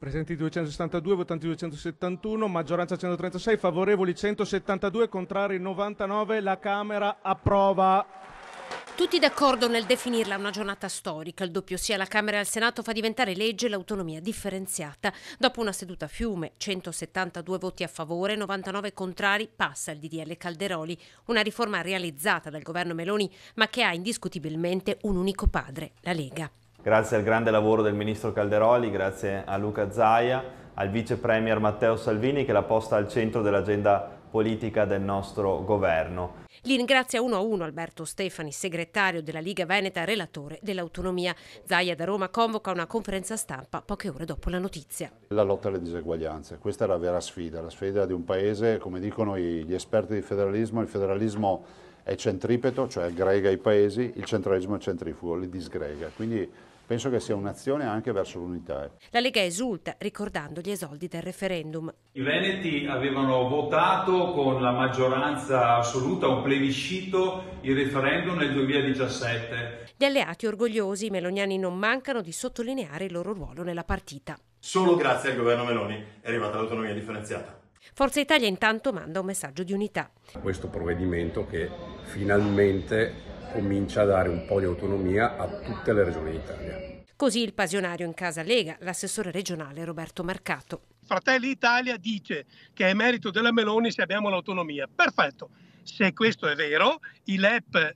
Presenti 262, votanti 271, maggioranza 136, favorevoli 172, contrari 99, la Camera approva. Tutti d'accordo nel definirla una giornata storica. Il doppio sia alla Camera e al Senato fa diventare legge l'autonomia differenziata. Dopo una seduta a fiume, 172 voti a favore, 99 contrari, passa il DDL Calderoli, una riforma realizzata dal governo Meloni, ma che ha indiscutibilmente un unico padre, la Lega. Grazie al grande lavoro del Ministro Calderoli, grazie a Luca Zaia, al Vice Premier Matteo Salvini che l'ha posta al centro dell'agenda politica del nostro governo. Li ringrazia uno a uno Alberto Stefani, segretario della Liga Veneta, relatore dell'autonomia. Zaia da Roma convoca una conferenza stampa poche ore dopo la notizia. La lotta alle diseguaglianze, questa è la vera sfida, la sfida di un paese, come dicono gli esperti di federalismo, il federalismo è centripeto, cioè aggrega i paesi, il centralismo è centrifugo, li disgrega. Quindi Penso che sia un'azione anche verso l'unità. Ecco. La Lega esulta ricordando gli esoldi del referendum. I Veneti avevano votato con la maggioranza assoluta un plebiscito il referendum nel 2017. Gli alleati orgogliosi, i meloniani non mancano di sottolineare il loro ruolo nella partita. Solo grazie al governo Meloni è arrivata l'autonomia differenziata. Forza Italia intanto manda un messaggio di unità. Questo provvedimento che finalmente comincia a dare un po' di autonomia a tutte le regioni d'Italia. Così il pasionario in casa Lega, l'assessore regionale Roberto Mercato. Fratelli Italia dice che è merito della Meloni se abbiamo l'autonomia. Perfetto, se questo è vero, i eh, LEP,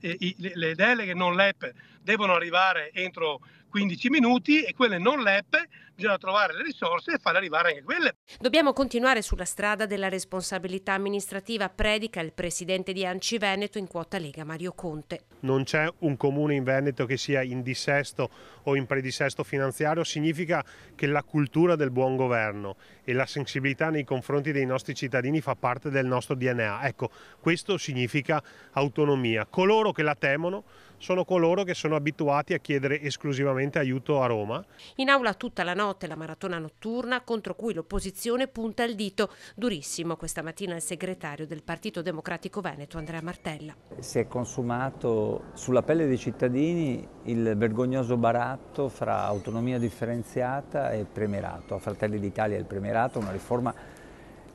le deleghe non LEP devono arrivare entro 15 minuti e quelle non leppe bisogna trovare le risorse e farle arrivare anche quelle. Dobbiamo continuare sulla strada della responsabilità amministrativa, predica il presidente di Anci Veneto in quota Lega Mario Conte. Non c'è un comune in Veneto che sia in dissesto o in predissesto finanziario, significa che la cultura del buon governo e la sensibilità nei confronti dei nostri cittadini fa parte del nostro DNA. Ecco, questo significa autonomia. Coloro che la temono sono coloro che sono abituati a chiedere esclusivamente aiuto a Roma. In aula tutta la notte la maratona notturna contro cui l'opposizione punta il dito durissimo questa mattina il segretario del Partito Democratico Veneto Andrea Martella. Si è consumato sulla pelle dei cittadini il vergognoso baratto fra autonomia differenziata e premierato. A Fratelli d'Italia il premierato una riforma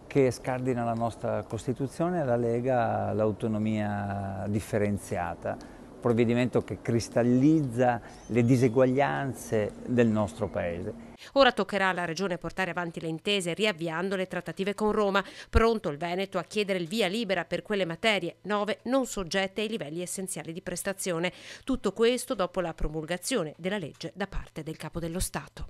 che scardina la nostra Costituzione e la Lega l'autonomia differenziata provvedimento che cristallizza le diseguaglianze del nostro Paese. Ora toccherà alla Regione portare avanti le intese riavviando le trattative con Roma. Pronto il Veneto a chiedere il via libera per quelle materie nove non soggette ai livelli essenziali di prestazione. Tutto questo dopo la promulgazione della legge da parte del Capo dello Stato.